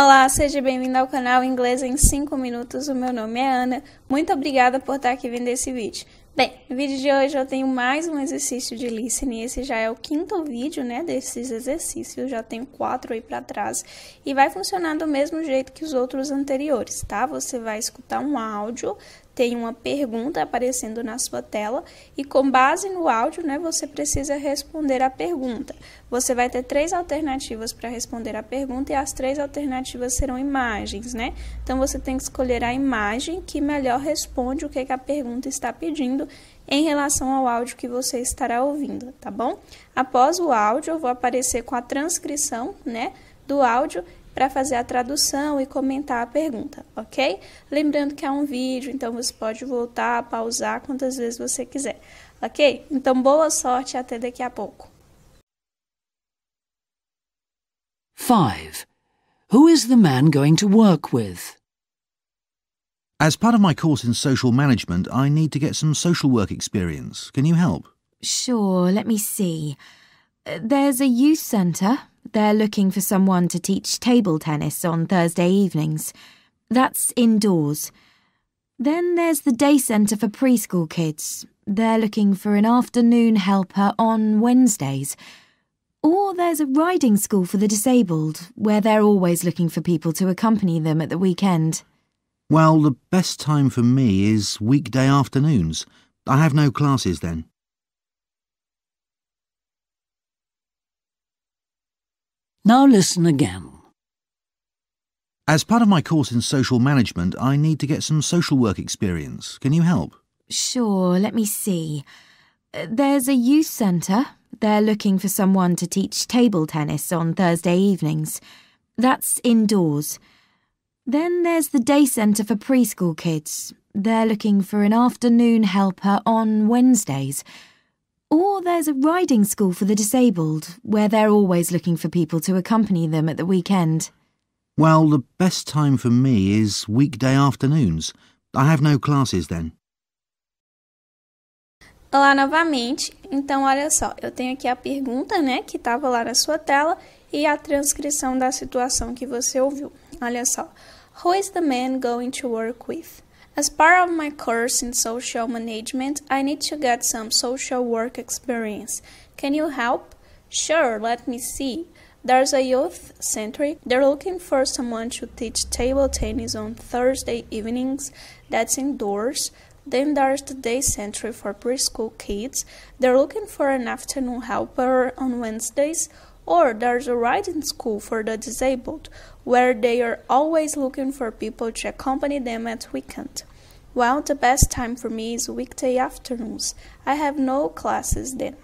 Olá, seja bem-vindo ao canal Inglês em 5 Minutos. O meu nome é Ana. Muito obrigada por estar aqui vendo esse vídeo. Bem, no vídeo de hoje eu tenho mais um exercício de listening. Esse já é o quinto vídeo, né, desses exercícios. Já tenho quatro aí para trás e vai funcionar do mesmo jeito que os outros anteriores, tá? Você vai escutar um áudio, tem uma pergunta aparecendo na sua tela e com base no áudio, né, você precisa responder a pergunta. Você vai ter três alternativas para responder a pergunta e as três alternativas serão imagens, né? Então você tem que escolher a imagem que melhor responde o que, que a pergunta está pedindo em relação ao áudio que você estará ouvindo, tá bom? Após o áudio, eu vou aparecer com a transcrição, né, do áudio para fazer a tradução e comentar a pergunta, ok? Lembrando que é um vídeo, então você pode voltar, pausar quantas vezes você quiser, ok? Então, boa sorte e até daqui a pouco. 5. Who is the man going to work with? As part of my course in social management, I need to get some social work experience. Can you help? Sure, let me see. Uh, there's a youth centre, They're looking for someone to teach table tennis on Thursday evenings. That's indoors. Then there's the day centre for preschool kids. They're looking for an afternoon helper on Wednesdays. Or there's a riding school for the disabled, where they're always looking for people to accompany them at the weekend. Well, the best time for me is weekday afternoons. I have no classes then. Now listen again. As part of my course in social management, I need to get some social work experience. Can you help? Sure, let me see. Uh, there's a youth centre. They're looking for someone to teach table tennis on Thursday evenings. That's indoors. Then there's the day centre for preschool kids. They're looking for an afternoon helper on Wednesdays. Or there's a riding school for the disabled, where they're always looking for people to accompany them at the weekend. Well, the best time for me is weekday afternoons. I have no classes then. Olá novamente. Então, olha só, eu tenho aqui a pergunta, né, que estava lá na sua tela e a transcrição da situação que você ouviu. Olha só. Who is the man going to work with? As part of my course in social management, I need to get some social work experience. Can you help? Sure, let me see. There's a youth center. They're looking for someone to teach table tennis on Thursday evenings. That's indoors. Then there's the day center for preschool kids. They're looking for an afternoon helper on Wednesdays or there's a riding school for the disabled, where they are always looking for people to accompany them at weekend. Well, the best time for me is weekday afternoons. I have no classes then.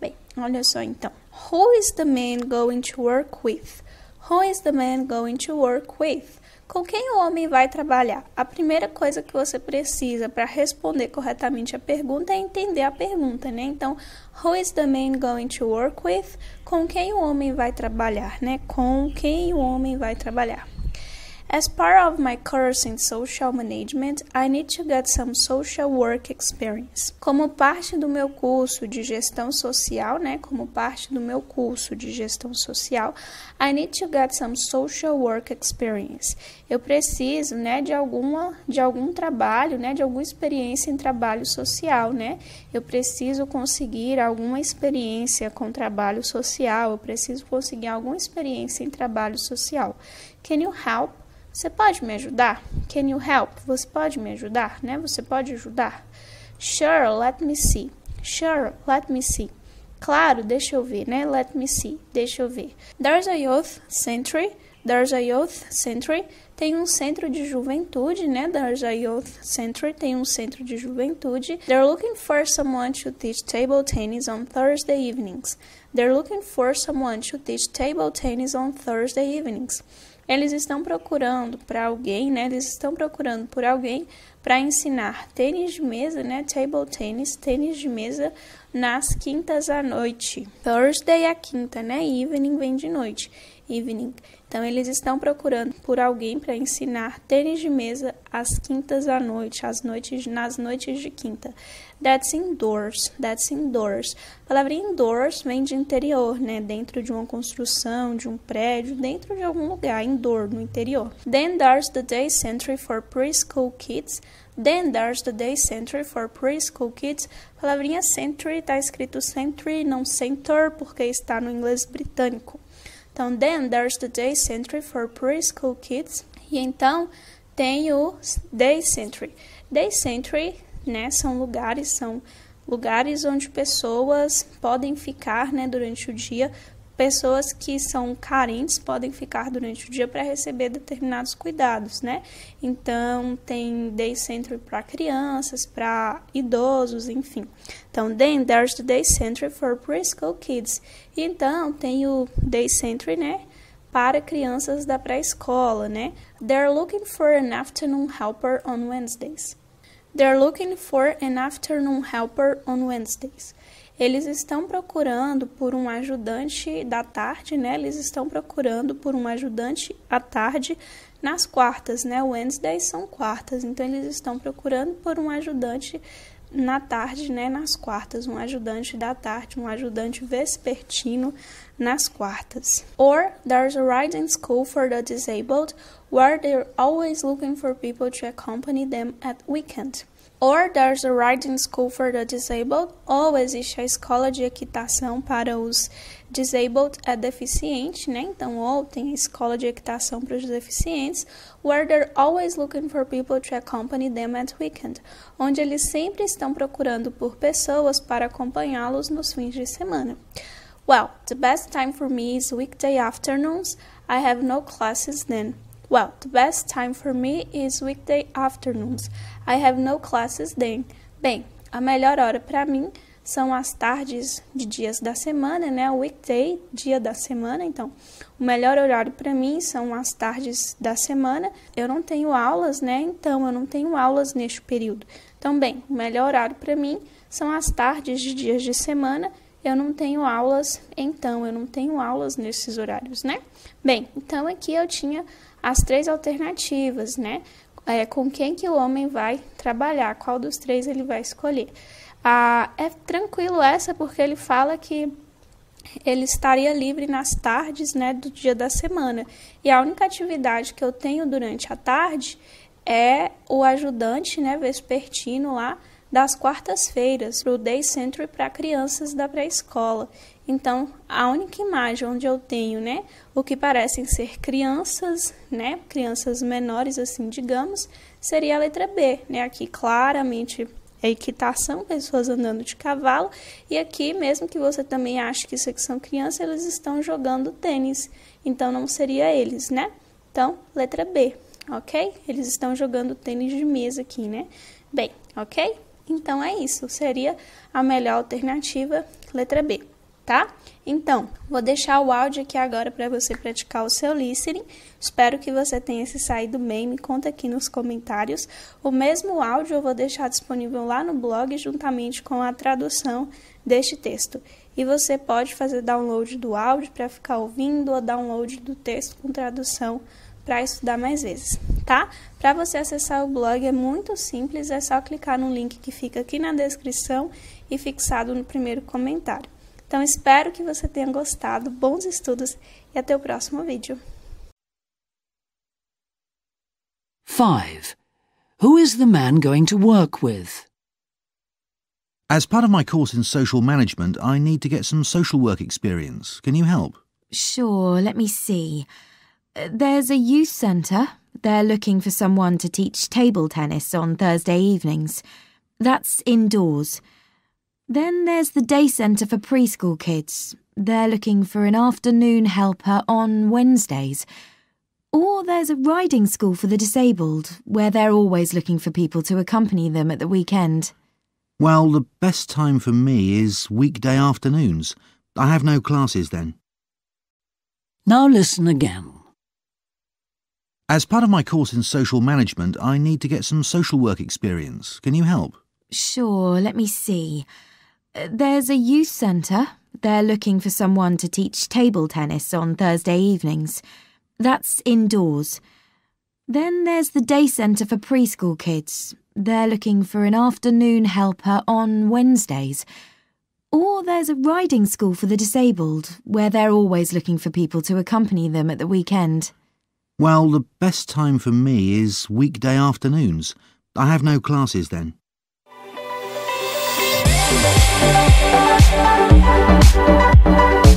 Bem, olha só então. Who is the man going to work with? Who is the man going to work with? Com quem o homem vai trabalhar? A primeira coisa que você precisa para responder corretamente a pergunta é entender a pergunta, né? Então, who is the man going to work with? Com quem o homem vai trabalhar, né? Com quem o homem vai trabalhar? As part of my course in social management, I need to get some social work experience. Como parte do meu curso de gestão social, né? Como parte do meu curso de gestão social, I need to get some social work experience. Eu preciso, né, de alguma de algum trabalho, né, de alguma experiência em trabalho social, né? Eu preciso conseguir alguma experiência com trabalho social, eu preciso conseguir alguma experiência em trabalho social. Can you help você pode me ajudar? Can you help? Você pode me ajudar, né? Você pode ajudar? Sure, let me see. Sure, let me see. Claro, deixa eu ver, né? Let me see. Deixa eu ver. There's a youth century. There's a Youth Century tem um centro de juventude, né? There's a Youth Century tem um centro de juventude. They're looking for someone to teach table tennis on Thursday evenings. They're looking for someone to teach table tennis on Thursday evenings eles estão procurando para alguém, né? Eles estão procurando por alguém para ensinar tênis de mesa, né? Table tennis, tênis de mesa nas quintas à noite. Thursday é a quinta, né? Evening vem de noite. Evening. Então, eles estão procurando por alguém para ensinar tênis de mesa às quintas à noite, às noites, nas noites de quinta. That's indoors, that's indoors. A palavra indoors vem de interior, né? Dentro de uma construção, de um prédio, dentro de algum lugar, indoor, no interior. Then there's the day century for preschool kids. Then there's the day century for preschool kids. A palavrinha century está escrito century, não center, porque está no inglês britânico. Então, then there's the day century for preschool kids. E então tem o day century. Day century, né, são lugares, são lugares onde pessoas podem ficar, né, durante o dia pessoas que são carentes podem ficar durante o dia para receber determinados cuidados, né? Então, tem day center para crianças, para idosos, enfim. Então, then there's the day center for preschool kids. então, tem o day center, né? Para crianças da pré-escola, né? They're looking for an afternoon helper on Wednesdays. They're looking for an afternoon helper on Wednesdays. Eles estão procurando por um ajudante da tarde, né? Eles estão procurando por um ajudante à tarde nas quartas, né? Wednesdays são quartas, então eles estão procurando por um ajudante na tarde, né, nas quartas, um ajudante da tarde, um ajudante vespertino nas quartas. Or there's a riding school for the disabled where they're always looking for people to accompany them at weekend. Or there's a riding school for the disabled, ou existe a escola de equitação para os disabled é deficiente, né? Então, ou tem escola de equitação para os deficientes, where they're always looking for people to accompany them at weekend, onde eles sempre estão procurando por pessoas para acompanhá-los nos fins de semana. Well, the best time for me is weekday afternoons. I have no classes then. Well, the best time for me is weekday afternoons. I have no classes then. Bem, a melhor hora para mim são as tardes de dias da semana, né? O weekday, dia da semana. Então, o melhor horário para mim são as tardes da semana. Eu não tenho aulas, né? Então, eu não tenho aulas neste período. Então, bem, o melhor horário para mim são as tardes de dias de semana. Eu não tenho aulas, então eu não tenho aulas nesses horários, né? Bem, então aqui eu tinha as três alternativas, né? É, com quem que o homem vai trabalhar, qual dos três ele vai escolher. Ah, é tranquilo essa, porque ele fala que ele estaria livre nas tardes né, do dia da semana. E a única atividade que eu tenho durante a tarde é o ajudante né, vespertino lá das quartas-feiras para o Day Center para crianças da pré-escola. Então, a única imagem onde eu tenho, né, o que parecem ser crianças, né, crianças menores, assim, digamos, seria a letra B, né, aqui claramente é equitação, pessoas andando de cavalo, e aqui, mesmo que você também ache que isso aqui são crianças, eles estão jogando tênis, então não seria eles, né? Então, letra B, ok? Eles estão jogando tênis de mesa aqui, né? Bem, ok? Então é isso, seria a melhor alternativa, letra B, tá? Então, vou deixar o áudio aqui agora para você praticar o seu listening. Espero que você tenha se saído bem, me conta aqui nos comentários. O mesmo áudio eu vou deixar disponível lá no blog juntamente com a tradução deste texto. E você pode fazer download do áudio para ficar ouvindo ou download do texto com tradução para estudar mais vezes, tá? Para você acessar o blog é muito simples, é só clicar no link que fica aqui na descrição e fixado no primeiro comentário. Então, espero que você tenha gostado, bons estudos e até o próximo vídeo. 5. Who is the man going to work with? As part of my course in social management, I need to get some social work experience. Can you help? Sure, let me see. There's a youth centre. They're looking for someone to teach table tennis on Thursday evenings. That's indoors. Then there's the day centre for preschool kids. They're looking for an afternoon helper on Wednesdays. Or there's a riding school for the disabled, where they're always looking for people to accompany them at the weekend. Well, the best time for me is weekday afternoons. I have no classes then. Now listen again. As part of my course in social management, I need to get some social work experience. Can you help? Sure, let me see. Uh, there's a youth centre. They're looking for someone to teach table tennis on Thursday evenings. That's indoors. Then there's the day centre for preschool kids. They're looking for an afternoon helper on Wednesdays. Or there's a riding school for the disabled, where they're always looking for people to accompany them at the weekend. Well, the best time for me is weekday afternoons. I have no classes then. Thank you.